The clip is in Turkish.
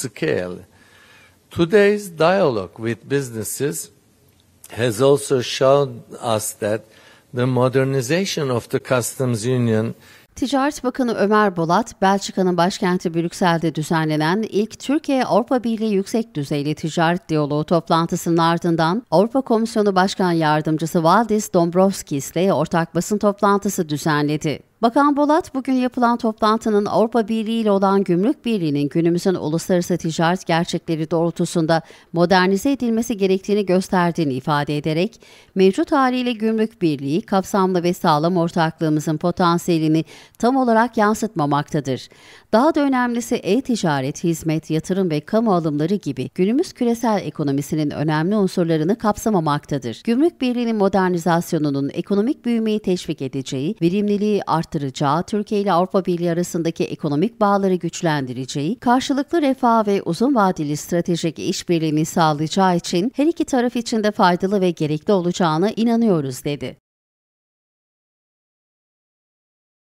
scale. Today's dialogue with businesses has also shown us that the modernization of the customs union Ticaret Bakanı Ömer Bolat, Belçika'nın başkenti Brüksel'de düzenlenen ilk Türkiye-Avrupa Birliği Yüksek Düzeyli Ticaret Diyaloğu toplantısının ardından Avrupa Komisyonu Başkan Yardımcısı Valdis Dombrovskis ile ortak basın toplantısı düzenledi. Bakan Bolat bugün yapılan toplantının Avrupa Birliği ile olan gümrük birliğinin günümüzün uluslararası ticaret gerçekleri doğrultusunda modernize edilmesi gerektiğini gösterdiğini ifade ederek mevcut haliyle gümrük birliği kapsamlı ve sağlam ortaklığımızın potansiyelini tam olarak yansıtmamaktadır. Daha da önemlisi e-ticaret, hizmet, yatırım ve kamu alımları gibi günümüz küresel ekonomisinin önemli unsurlarını kapsamamaktadır. Gümrük birliğinin modernizasyonunun ekonomik büyümeyi teşvik edeceği, verimliliği artıracağı artıracağı, Türkiye ile Avrupa Birliği arasındaki ekonomik bağları güçlendireceği, karşılıklı refah ve uzun vadeli stratejik işbirliğini sağlayacağı için her iki taraf için de faydalı ve gerekli olacağına inanıyoruz dedi.